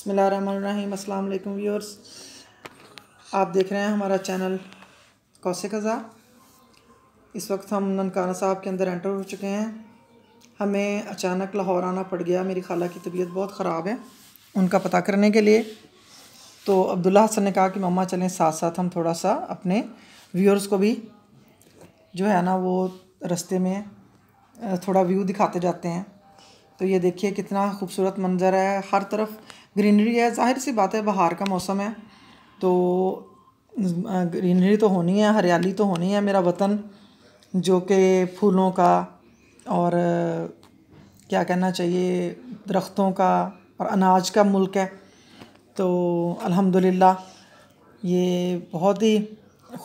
अस्सलाम वालेकुम व्यूअर्स आप देख रहे हैं हमारा चैनल कौशिक खजा इस वक्त हम ननकाना साहब के अंदर एंटर हो चुके हैं हमें अचानक लाहौर आना पड़ गया मेरी खाला की तबीयत बहुत ख़राब है उनका पता करने के लिए तो अब्दुल्ला हसन ने कहा कि मम्मा चलें साथ साथ हम थोड़ा सा अपने व्यूअर्स को भी जो है ना वो रस्ते में थोड़ा व्यू दिखाते जाते हैं तो ये देखिए कितना खूबसूरत मंज़र है हर तरफ ग्रीनरी है जाहिर सी बात है बाहर का मौसम है तो ग्रीनरी तो होनी है हरियाली तो होनी है मेरा वतन जो कि फूलों का और क्या कहना चाहिए दरख्तों का और अनाज का मुल्क है तो अल्हम्दुलिल्लाह ये बहुत ही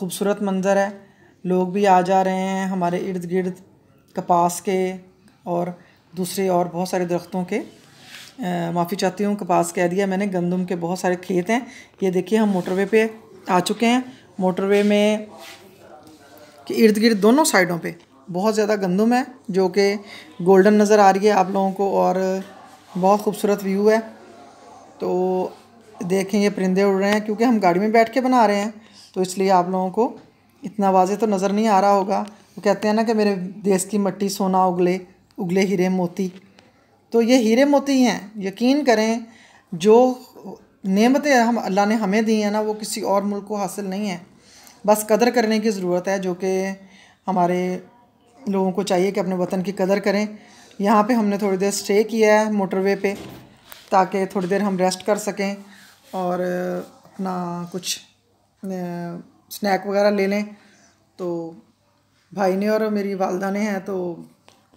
खूबसूरत मंज़र है लोग भी आ जा रहे हैं हमारे इर्द गिर्द कपास के और दूसरे और बहुत सारे दरख्तों के माफ़ी चाहती हूँ कपास कह दिया मैंने गंदम के बहुत सारे खेत हैं ये देखिए हम मोटरवे पे आ चुके हैं मोटरवे में कि इर्द गिर्द दोनों साइडों पे बहुत ज़्यादा गंदम है जो कि गोल्डन नज़र आ रही है आप लोगों को और बहुत खूबसूरत व्यू है तो देखें ये परिंदे उड़ रहे हैं क्योंकि हम गाड़ी में बैठ के बना रहे हैं तो इसलिए आप लोगों को इतना वाजे तो नज़र नहीं आ रहा होगा वो कहते हैं ना कि मेरे देश की मट्टी सोना उगले उगले हीरे मोती तो ये हीरे मोती हैं यकीन करें जो नेमतें हम अल्लाह ने हमें दी हैं ना वो किसी और मुल्क को हासिल नहीं है बस कदर करने की ज़रूरत है जो कि हमारे लोगों को चाहिए कि अपने वतन की कदर करें यहाँ पे हमने थोड़ी देर स्टे किया है मोटरवे पे ताकि थोड़ी देर हम रेस्ट कर सकें और अपना कुछ स्नैक वगैरह ले लें तो भाई ने और मेरी वालदा ने हैं तो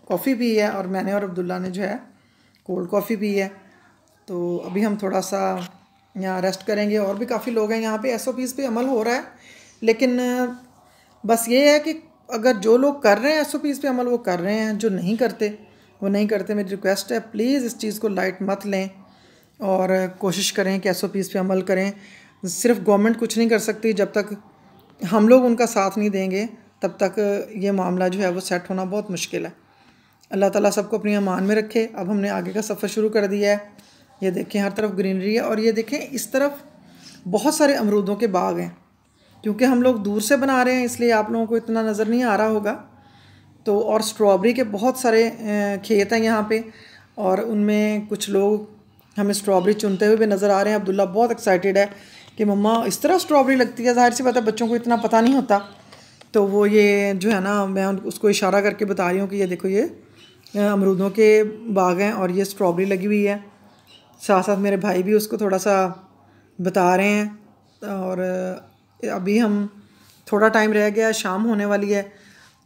कॉफ़ी पी है और मैंने और अब्दुल्ला ने जो है कोल्ड कॉफ़ी भी है तो अभी हम थोड़ा सा यहाँ रेस्ट करेंगे और भी काफ़ी लोग हैं यहाँ पे एस ओ पीज़ पर अमल हो रहा है लेकिन बस ये है कि अगर जो लोग कर रहे हैं एस ओ पीज़ पर अमल वो कर रहे हैं जो नहीं करते वो नहीं करते मेरी रिक्वेस्ट है प्लीज़ इस चीज़ को लाइट मत लें और कोशिश करें कि एस ओ पीज़ पर अमल करें सिर्फ गवर्नमेंट कुछ नहीं कर सकती जब तक हम लोग उनका साथ नहीं देंगे तब तक ये मामला जो है वो सेट होना बहुत मुश्किल है अल्लाह ताला सबको अपनी अमान में रखे अब हमने आगे का सफ़र शुरू कर दिया है ये देखें हर तरफ ग्रीनरी है और ये देखें इस तरफ बहुत सारे अमरूदों के बाग हैं क्योंकि हम लोग दूर से बना रहे हैं इसलिए आप लोगों को इतना नज़र नहीं आ रहा होगा तो और स्ट्रॉबेरी के बहुत सारे खेत हैं यहाँ पर और उनमें कुछ लोग हमें स्ट्रॉबेरी चुनते हुए भी नज़र आ रहे हैं अब्दुल्ला बहुत एक्साइटेड है कि मम्मा इस तरह स्ट्रॉबेरी लगती है जाहिर सी बात है बच्चों को इतना पता नहीं होता तो वो ये जो है ना मैं उसको इशारा करके बता रही हूँ कि ये देखो ये अमरूदों के बाग हैं और ये स्ट्रॉबेरी लगी हुई है साथ साथ मेरे भाई भी उसको थोड़ा सा बता रहे हैं और अभी हम थोड़ा टाइम रह गया शाम होने वाली है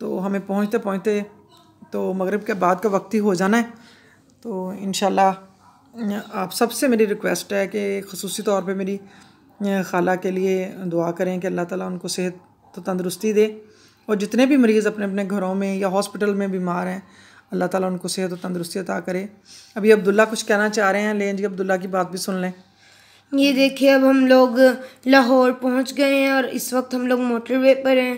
तो हमें पहुंचते पहुंचते तो मगरब के बाद का वक्त ही हो जाना है तो इन आप सबसे मेरी रिक्वेस्ट है कि खसूस तौर पर मेरी खाला के लिए दुआ करें कि अल्लाह ताला उनको सेहत तो तंदरुस्ती दे और जितने भी मरीज़ अपने अपने घरों में या हॉस्पिटल में बीमार हैं अल्लाह ताला उनको सेहत और तंदरुस्ती अता करे अभी अब्दुल्ला कुछ कहना चाह रहे हैं लें जी अब्दुल्ला की बात भी सुन लें ये देखिए अब हम लोग लाहौर पहुंच गए हैं और इस वक्त हम लोग मोटरवे पर हैं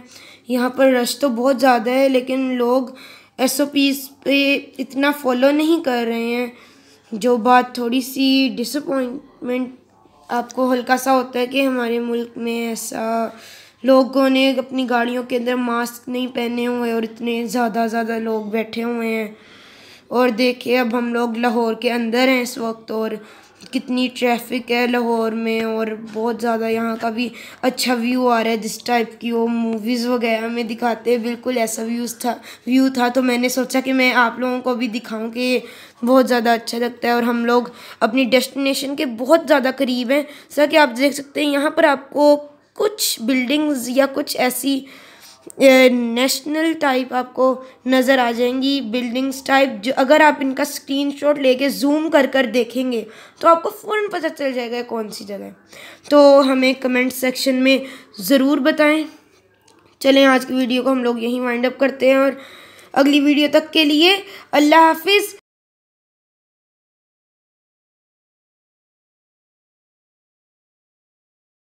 यहाँ पर रश तो बहुत ज़्यादा है लेकिन लोग एस ओ पीस पे इतना फॉलो नहीं कर रहे हैं जो बात थोड़ी सी डिसअपॉइंटमेंट आपको हल्का सा होता है कि हमारे मुल्क में ऐसा लोगों ने अपनी गाड़ियों के अंदर मास्क नहीं पहने हुए और इतने ज़्यादा ज़्यादा लोग बैठे हुए हैं और देखिए अब हम लोग लाहौर के अंदर हैं इस वक्त और कितनी ट्रैफिक है लाहौर में और बहुत ज़्यादा यहाँ का भी अच्छा व्यू आ रहा है जिस टाइप की वो मूवीज़ वगैरह में दिखाते हैं बिल्कुल ऐसा व्यूज़ था व्यू था तो मैंने सोचा कि मैं आप लोगों को भी दिखाऊं कि बहुत ज़्यादा अच्छा लगता है और हम लोग अपनी डेस्टिनेशन के बहुत ज़्यादा करीब हैं जैसा कि आप देख सकते हैं यहाँ पर आपको कुछ बिल्डिंग्स या कुछ ऐसी नेशनल टाइप आपको नज़र आ जाएंगी बिल्डिंग्स टाइप जो अगर आप इनका स्क्रीनशॉट लेके जूम कर कर देखेंगे तो आपको फ़ौरन पता चल जाएगा कौन सी जगह तो हमें कमेंट सेक्शन में ज़रूर बताएं चलें आज की वीडियो को हम लोग यहीं वाइंड अप करते हैं और अगली वीडियो तक के लिए अल्लाह हाफिज़